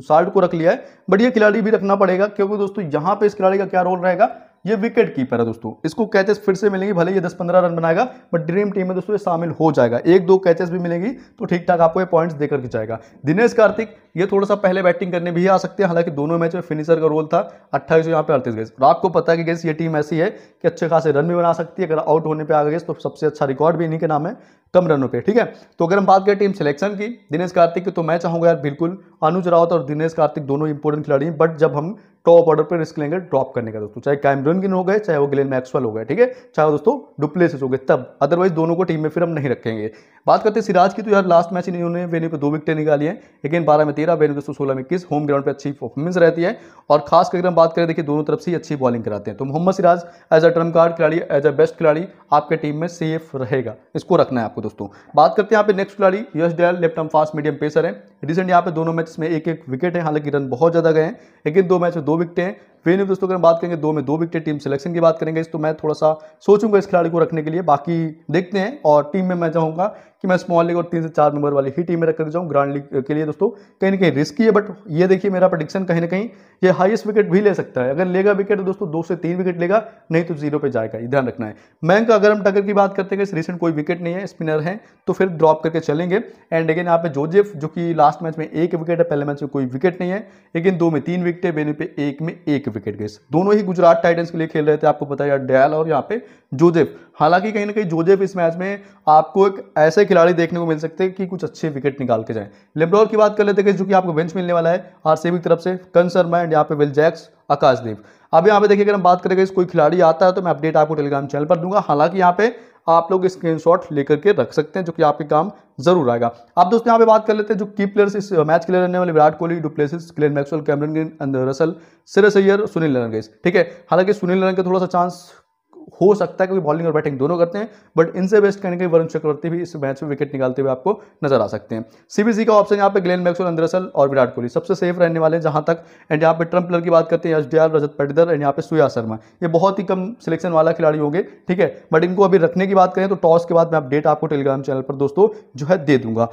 साल्ट को रख लिया है बट ये खिलाड़ी भी रखना पड़ेगा क्योंकि दोस्तों यहाँ पे इस खिलाड़ी का क्या रोल रहेगा ये विकेट कीपर है दोस्तों इसको कैचेस फिर से मिलेंगे भले ये 10-15 रन बनाएगा बट ड्रीम टीम में दोस्तों ये शामिल हो जाएगा एक दो कैचेस भी मिलेंगी तो ठीक ठाक आपको ये पॉइंट्स देकर के जाएगा दिनेश कार्तिक ये थोड़ा सा पहले बैटिंग करने भी आ सकते हैं हालांकि दोनों मैच में फिनिशर का रोल था अट्ठाईस यहाँ पे अड़तीस गेस और आपको पता है कि गैस ये टीम ऐसी है कि अच्छे खासे रन भी बना सकती है अगर आउट होने पर आ गई तो सबसे अच्छा रिकॉर्ड भी इन्हीं के नाम है कम रनों पर ठीक है तो अगर हम बात करें टीम सिलेक्शन की दिनेश कार्तिक की तो मैं चाहूँगा यार बिल्कुल अनुज रावत और दिनेश कार्तिक दोनों इंपॉर्टेंट खिलाड़ी हैं बट जब हम टॉप ऑर्डर पर रिस्क लेंगे ड्रॉप करने का दोस्तों चाहे कैमरून गिन हो गए चाहे वो ग्लेन मैक्सवेल हो गए ठीक है चाहे दोस्तों डुप्लेस हो गए तब अदरवाइज दोनों को टीम में फिर हम नहीं रखेंगे बात करते सिराज की तो यार लास्ट मैच इन्होंने वेन्यू पर दो विकटें निकाली हैं लेकिन बारह में तेरह बयानवे एक सौ सोलह में इक्कीस होम ग्राउंड पर अच्छी परफॉर्मेंस रहती है और खास करके हम बात करें देखिए दोनों तरफ से ही अच्छी बॉलिंग कराते हैं तो Mohammed Siraj as a trump card खिलाड़ी एज अ बेस्ट खिलाड़ी आपके टीम में सेफ रहेगा इसको रखना है आपको दोस्तों बात करते हैं यहाँ पे नेक्स्ट खिलाड़ी Yash Dayal left arm fast medium pacer है रिसेंट यहाँ पे दोनों मैच में एक एक विकेट है हालांकि रन बहुत ज़्यादा गए हैं लेकिन दो मैच में दो विकेट हैं वही दोस्तों अगर हम बात करेंगे दो में दो विकेट टीम सिलेक्शन की बात करेंगे इस तो मैं थोड़ा सा सोचूंगा इस खिलाड़ी को रखने के लिए बाकी देखते हैं और टीम में मैं चाहूँगा कि मैं स्मॉल लीग और तीन से चार नंबर वाली ही टीम में रखकर जाऊँ ग्रांड लीग के लिए दोस्तों कहीं ना कहीं रिस्की है बट ये देखिए मेरा प्रडिक्शन कहीं ना कहीं ये हाइस्ट विकेट भी ले सकता है अगर लेगा विकेट तो दोस्तों दो से तीन विकेट लेगा नहीं तो जीरो पे जाएगा ये ध्यान रखना है मैंक अगर हम टकर की बात करते हैं इस रिसेंट कोई विकेट नहीं है स्पिनर हैं तो फिर ड्रॉप करके चलेंगे एंड अगेन यहाँ पे जोजेफ जो कि लास्ट मैच में एक विकेट है पहले मैच में कोई विकेट नहीं है लेकिन दो में तीन विकेट है बेनी पे एक में एक विकेट गेस दोनों ही गुजरात टाइटन्स के लिए खेल रहे थे आपको पता है डयाल और यहाँ पे जोजेफ हालांकि कहीं ना कहीं जोजेफ इस मैच में आपको एक ऐसे खिलाड़ी देखने को मिल सकते हैं कि कुछ अच्छे विकेट निकाल के जाएं लेब्रॉल की बात कर लेते हैं जो कि आपको बेंच मिलने वाला है आरसीबी की तरफ से कन शर्मा एंड यहाँ पे विल जैक्स आकाशदीप अब यहाँ पे देखिए अगर हम बात करेंगे कोई खिलाड़ी आता है तो मैं अपडेट आपको टेलीग्राम चैनल पर दूंगा हालांकि यहाँ पे आप लोग स्क्रीनशॉट लेकर के रख सकते हैं जो कि आपके काम जरूर आएगा अब दोस्तों यहाँ पे बात कर लेते हैं जो की प्लेयर्स इस मैच के लिए रहने वाले Virat Kohli du Plessis Glenn Maxwell Cameron Green Russell Shreyas Iyer Sunil लनगेस ठीक है हालांकि सुनील लनगे थोड़ा सा चांस हो सकता है क्योंकि बॉलिंग और बैटिंग दोनों करते हैं बट इनसे बेस्ट करने के वरुण चक्रवर्ती भी इस मैच में विकेट निकालते हुए आपको नजर आ सकते हैं सीबीसी का ऑप्शन यहाँ पे ग्लेन मैक्सवेल अंद्रसल और विराट कोहली सबसे सेफ रहने वाले जहां तक एंड यहाँ पे प्लर की बात करते हैं यश डयाल रजत पेटदर एंड यहाँ पे सुया शर्मा ये बहुत ही कम सिलेक्शन वाला खिलाड़ी होंगे ठीक है बट इनको अभी रखने की बात करें तो टॉस के बाद मैं अपडेट आपको टेलीग्राम चैनल पर दोस्तों जो है दे दूंगा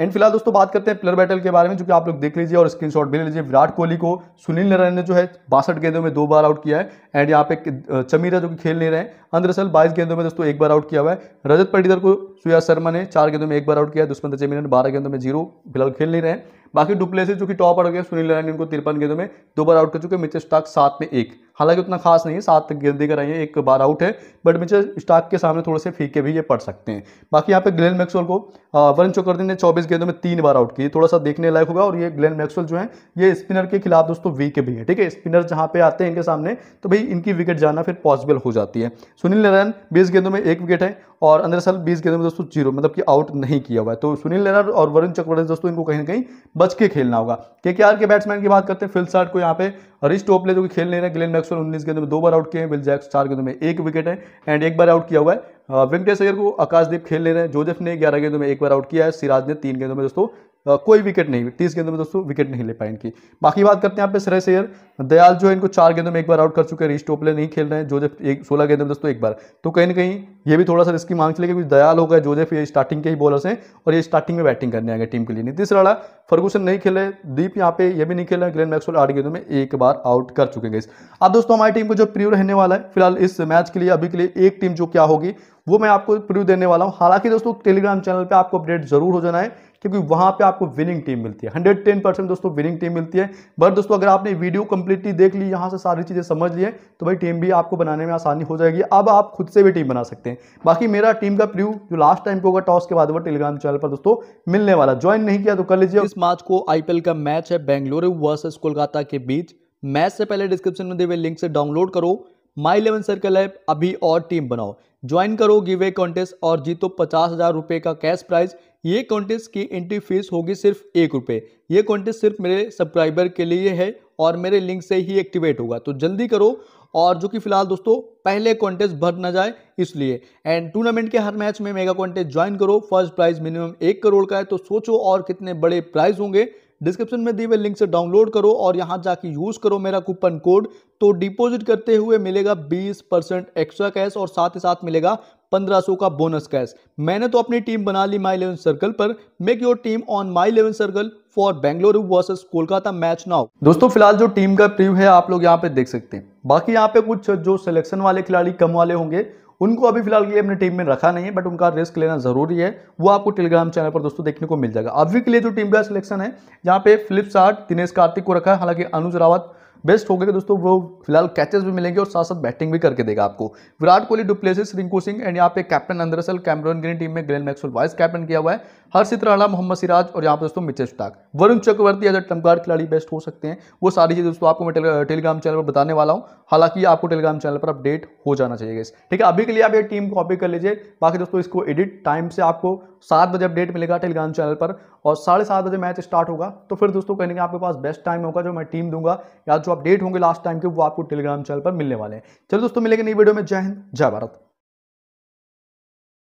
एंड फिलहाल दोस्तों बात करते हैं प्लेयर बैटल के बारे में जो कि आप लोग देख लीजिए और स्क्रीनशॉट भी ले लीजिए विराट कोहली को सुनील नारायण ने जो है बासठ गेंदों में दो बार आउट किया है एंड यहाँ पे चमीरा जो कि खेल नहीं रहे हैं अंदरसल बाईस गेंदों में दोस्तों एक बार आउट किया हुआ है रजत पटीदर को सुया शर्मा ने चार गेंदों में एक बार आउट किया है दुष्पंत चमीरा ने बारह गेंदों में जीरो फिलहाल खेल नहीं रहे हैं बाकी डुप्लेसी जो कि टॉप आउट हो गया सुनील नारायण इनको तिरपन गेंदों में दो बार आउट कर चुके मिचे स्टाक सात में एक हालांकि उतना खास नहीं है सात गेंदे कर आई है एक बार आउट है बट मुझे स्टाक के सामने थोड़े से फीके भी ये पड़ सकते हैं बाकी यहाँ पे ग्लेन मैक्सवेल को वरुण चौकर्दी ने 24 गेंदों में तीन बार आउट किए थोड़ा सा देखने लायक होगा और ये ग्लेन मैक्सवेल जो है ये स्पिनर के खिलाफ दोस्तों वीक भी है ठीक है स्पिनर जहाँ पे आते हैं इनके सामने तो भाई इनकी विकेट जाना फिर पॉसिबल हो जाती है सुनील नारायण बीस गेंदों में एक विकेट है और अंदर साल बीस गेंदों में दोस्तों जीरो मतलब कि आउट नहीं किया हुआ है तो सुनील नारायण और वरुण चक्रवर्ती दोस्तों इनको कहीं ना कहीं बच के खेलना होगा के के बैट्समैन की बात करते हैं फिलसार्ट को यहाँ पे हरीश टोपले जो कि खेल नहीं रहे ग्लेन मैक्सवेल उन्नीस गेंदों में दो बार आउट किए हैं विल जैक्स चार गेंदों में एक विकेट है एंड एक बार आउट किया हुआ है वेंकटेश अय्यर को आकाशदीप खेल ले रहे हैं जोजेफ ने ग्यारह गेंदों में एक बार आउट किया है सिराज ने तीन गेंदों में दोस्तों कोई विकेट नहीं तीस गेंदों में दोस्तों विकेट नहीं ले पाए इनकी बाकी बात करते हैं आप पे श्रेयस दयाल जो है इनको चार गेंदों में एक बार आउट कर चुके हैं रिश टोपले नहीं खेल रहे हैं जोजेफ एक सोलह गेंदों में दोस्तों एक बार तो कहीं ना कहीं ये भी थोड़ा सा रिस्की मांग चले क्योंकि दयाल हो गए जोजेफ ये स्टार्टिंग के ही बॉलर्स हैं और ये स्टार्टिंग में बैटिंग करने आएंगे टीम के लिए नीतीश राणा फर्गूसन नहीं खेले दीप यहाँ पे ये भी नहीं खेला ग्लेन मैक्सवेल आठ गेंदों में एक बार आउट कर चुके हैं अब दोस्तों हमारी टीम को जो प्रियो रहने वाला है फिलहाल इस मैच के लिए अभी के लिए एक टीम जो क्या होगी वो मैं आपको प्रिव्यू देने वाला हूँ हालांकि दोस्तों टेलीग्राम चैनल पर आपको अपडेट जरूर हो जाना है क्योंकि वहां पे आपको विनिंग टीम मिलती है हंड्रेड टेन परसेंट दोस्तों विनिंग टीम मिलती है बट दोस्तों अगर आपने वीडियो कंप्लीटली देख ली यहाँ से सारी चीज़ें समझ लिए तो भाई टीम भी आपको बनाने में आसानी हो जाएगी अब आप खुद से भी टीम बना सकते हैं बाकी मेरा टीम का प्रिव्यू जो लास्ट टाइम को होगा टॉस के बाद वो टेलीग्राम चैनल पर दोस्तों मिलने वाला ज्वाइन नहीं किया तो कर लीजिए इस मार्च को आईपीएल का मैच है बेंगलुरु वर्सेस कोलकाता के बीच मैच से पहले डिस्क्रिप्शन में दिए हुए लिंक से डाउनलोड करो माई इलेवन सर्कल ऐप अभी और टीम बनाओ ज्वाइन करो गिवे कॉन्टेस्ट और जीतो पचास हज़ार रुपये का कैश प्राइज ये कॉन्टेस्ट की एंट्री फीस होगी सिर्फ एक रुपये ये कॉन्टेस्ट सिर्फ मेरे सब्सक्राइबर के लिए है और मेरे लिंक से ही एक्टिवेट होगा तो जल्दी करो और जो कि फिलहाल दोस्तों पहले कॉन्टेस्ट भर ना जाए इसलिए एंड टूर्नामेंट के हर मैच में मेगा कॉन्टेस्ट ज्वाइन करो फर्स्ट प्राइज मिनिमम एक करोड़ का है तो सोचो और कितने बड़े प्राइज होंगे डिस्क्रिप्शन में दिए हुए लिंक से डाउनलोड करो और यहाँ जाके यूज़ करो मेरा कूपन कोड तो डिपॉजिट करते हुए मिलेगा 20 परसेंट एक्स्ट्रा कैश और साथ ही साथ मिलेगा 1500 का बोनस कैश मैंने तो अपनी टीम बना ली माई इलेवन सर्कल पर make your team on My Eleven Circle for Bengaluru versus Kolkata match now दोस्तों फिलहाल जो टीम का प्रीव्यू है आप लोग यहाँ पे देख सकते हैं बाकी यहाँ पे कुछ जो सिलेक्शन वाले खिलाड़ी कम वाले होंगे उनको अभी फिलहाल के लिए अपने टीम में रखा नहीं है बट उनका रिस्क लेना जरूरी है वो आपको टेलीग्राम चैनल पर दोस्तों देखने को मिल जाएगा अभी के लिए जो टीम का सिलेक्शन है यहाँ पे फ्लिपसार्ट दिनेश कार्तिक को रखा है हालांकि अनुज रावत बेस्ट हो गए दोस्तों वो फिलहाल कैचेस भी मिलेंगे और साथ साथ बैटिंग भी करके देगा आपको विराट कोहली डुप्लेसिस रिंकू सिंह एंड यहाँ पे captain Andre Russell Cameron Green team में ग्लेन मैक्सवेल वाइस कैप्टन किया हुआ है हर्षित राणा मोहम्मद सिराज और यहाँ पर दोस्तों Mitchell Starc Varun Chakravarthy as trump card खिलाड़ी बेस्ट हो सकते हैं वो सारी चीज़ें दोस्तों आपको मैं टेलीग्राम चैनल पर बताने वाला हूँ हालांकि आपको टेलीग्राम चैनल पर अपडेट हो जाना चाहिए ठीक है अभी के लिए आप ये टीम कॉपी कर लीजिए बाकी दोस्तों इसको एडिट टाइम से आपको सात बजे अपडेट मिलेगा टेलीग्राम चैनल पर और साढ़े सात बजे मैच स्टार्ट होगा तो फिर दोस्तों कहने के आपके पास बेस्ट टाइम होगा जो मैं टीम दूंगा या जो अपडेट होंगे लास्ट टाइम के वो आपको टेलीग्राम चैनल पर मिलने वाले हैं चलो दोस्तों मिलेंगे नई वीडियो में जय हिंद जय भारत